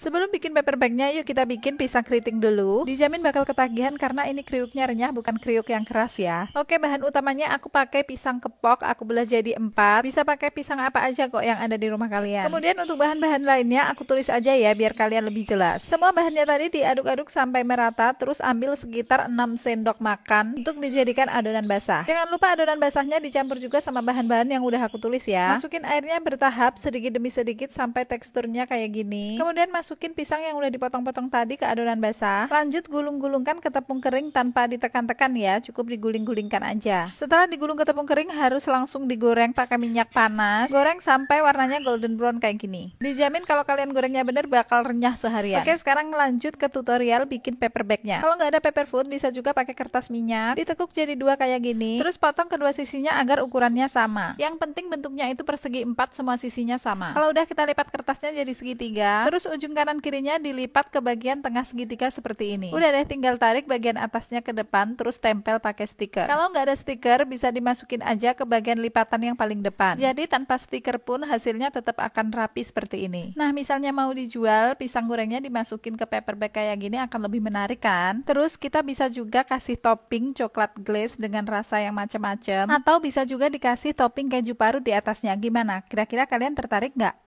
Sebelum bikin paper bagnya, yuk kita bikin pisang keriting dulu. Dijamin bakal ketagihan karena ini kriuknya renyah, bukan kriuk yang keras ya. Oke, bahan utamanya aku pakai pisang kepok, aku belah jadi empat. Bisa pakai pisang apa aja kok yang ada di rumah kalian. Kemudian untuk bahan-bahan lainnya, aku tulis aja ya biar kalian lebih jelas. Semua bahannya tadi diaduk-aduk sampai merata, terus ambil sekitar 6 sendok makan untuk dijadikan adonan basah. Jangan lupa adonan basahnya dicampur juga sama bahan-bahan yang udah aku tulis ya. Masukin airnya bertahap sedikit demi sedikit sampai teksturnya kayak gini. Kemudian masuk masukin pisang yang udah dipotong-potong tadi ke adonan basah. Lanjut gulung-gulungkan ke tepung kering tanpa ditekan-tekan ya, cukup diguling-gulingkan aja. Setelah digulung ke tepung kering harus langsung digoreng pakai minyak panas. Goreng sampai warnanya golden brown kayak gini. Dijamin kalau kalian gorengnya bener bakal renyah seharian. Oke, sekarang lanjut ke tutorial bikin paper bagnya. Kalau nggak ada paper food bisa juga pakai kertas minyak, ditekuk jadi dua kayak gini. Terus potong kedua sisinya agar ukurannya sama. Yang penting bentuknya itu persegi empat semua sisinya sama. Kalau udah kita lipat kertasnya jadi segitiga, terus ujung kanan kirinya dilipat ke bagian tengah segitiga seperti ini. Udah deh tinggal tarik bagian atasnya ke depan terus tempel pakai stiker. Kalau nggak ada stiker bisa dimasukin aja ke bagian lipatan yang paling depan. Jadi tanpa stiker pun hasilnya tetap akan rapi seperti ini. Nah misalnya mau dijual pisang gorengnya dimasukin ke paper bag kayak gini akan lebih menarik kan? Terus kita bisa juga kasih topping coklat glaze dengan rasa yang macam-macam atau bisa juga dikasih topping keju parut di atasnya. Gimana? Kira-kira kalian tertarik nggak?